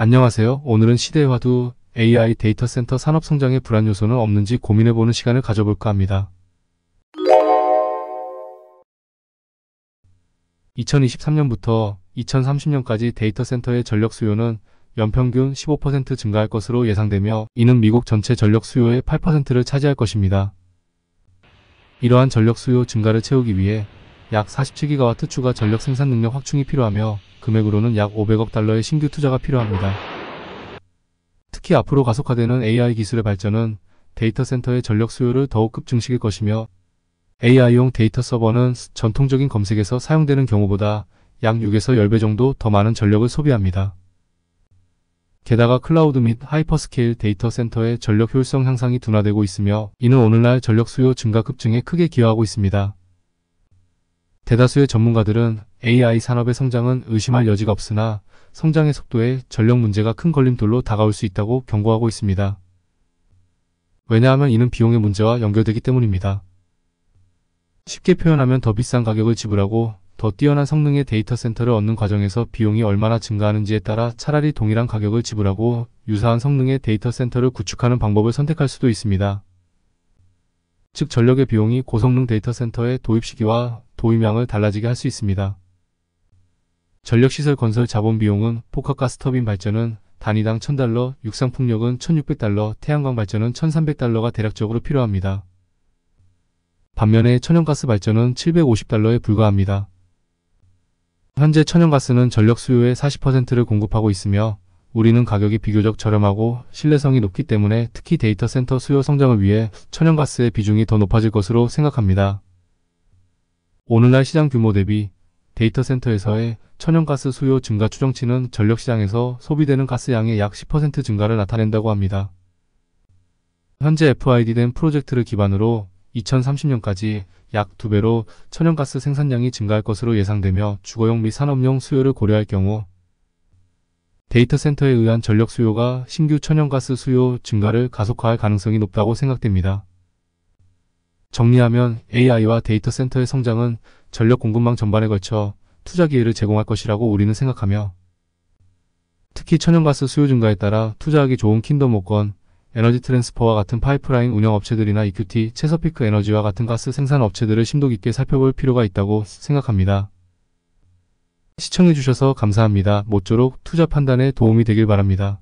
안녕하세요. 오늘은 시대의 화두 AI 데이터 센터 산업 성장의 불안 요소는 없는지 고민해보는 시간을 가져볼까 합니다. 2023년부터 2030년까지 데이터 센터의 전력 수요는 연평균 15% 증가할 것으로 예상되며 이는 미국 전체 전력 수요의 8%를 차지할 것입니다. 이러한 전력 수요 증가를 채우기 위해 약 47기가와트 추가 전력 생산 능력 확충이 필요하며 금액으로는 약 500억 달러의 신규 투자가 필요합니다. 특히 앞으로 가속화되는 AI 기술의 발전은 데이터 센터의 전력 수요를 더욱 급증시킬 것이며 AI용 데이터 서버는 전통적인 검색에서 사용되는 경우보다 약 6에서 10배 정도 더 많은 전력을 소비합니다. 게다가 클라우드 및 하이퍼스케일 데이터 센터의 전력 효율성 향상이 둔화되고 있으며 이는 오늘날 전력 수요 증가 급증에 크게 기여하고 있습니다. 대다수의 전문가들은 AI 산업의 성장은 의심할 여지가 없으나 성장의 속도에 전력 문제가 큰 걸림돌로 다가올 수 있다고 경고하고 있습니다. 왜냐하면 이는 비용의 문제와 연결되기 때문입니다. 쉽게 표현하면 더 비싼 가격을 지불하고 더 뛰어난 성능의 데이터 센터를 얻는 과정에서 비용이 얼마나 증가하는지에 따라 차라리 동일한 가격을 지불하고 유사한 성능의 데이터 센터를 구축하는 방법을 선택할 수도 있습니다. 즉 전력의 비용이 고성능 데이터 센터의 도입 시기와 도입량을 달라지게 할 수 있습니다. 전력시설 건설 자본 비용은 포카가스 터빈 발전은 단위당 1000달러, 육상풍력은 1600달러, 태양광 발전은 1300달러가 대략적으로 필요합니다. 반면에 천연가스 발전은 750달러에 불과합니다. 현재 천연가스는 전력 수요의 40%를 공급하고 있으며 우리는 가격이 비교적 저렴하고 신뢰성이 높기 때문에 특히 데이터 센터 수요 성장을 위해 천연가스의 비중이 더 높아질 것으로 생각합니다. 오늘날 시장 규모 대비 데이터 센터에서의 천연가스 수요 증가 추정치는 전력시장에서 소비되는 가스 양의 약 10% 증가를 나타낸다고 합니다. 현재 FID된 프로젝트를 기반으로 2030년까지 약 2배로 천연가스 생산량이 증가할 것으로 예상되며 주거용 및 산업용 수요를 고려할 경우 데이터 센터에 의한 전력 수요가 신규 천연가스 수요 증가를 가속화할 가능성이 높다고 생각됩니다. 정리하면 AI와 데이터 센터의 성장은 전력 공급망 전반에 걸쳐 투자 기회를 제공할 것이라고 우리는 생각하며 특히 천연가스 수요 증가에 따라 투자하기 좋은 킨더 모건, 에너지 트랜스퍼와 같은 파이프라인 운영업체들이나 EQT, 채서피크 에너지와 같은 가스 생산 업체들을 심도 깊게 살펴볼 필요가 있다고 생각합니다. 시청해주셔서 감사합니다. 모쪼록 투자 판단에 도움이 되길 바랍니다.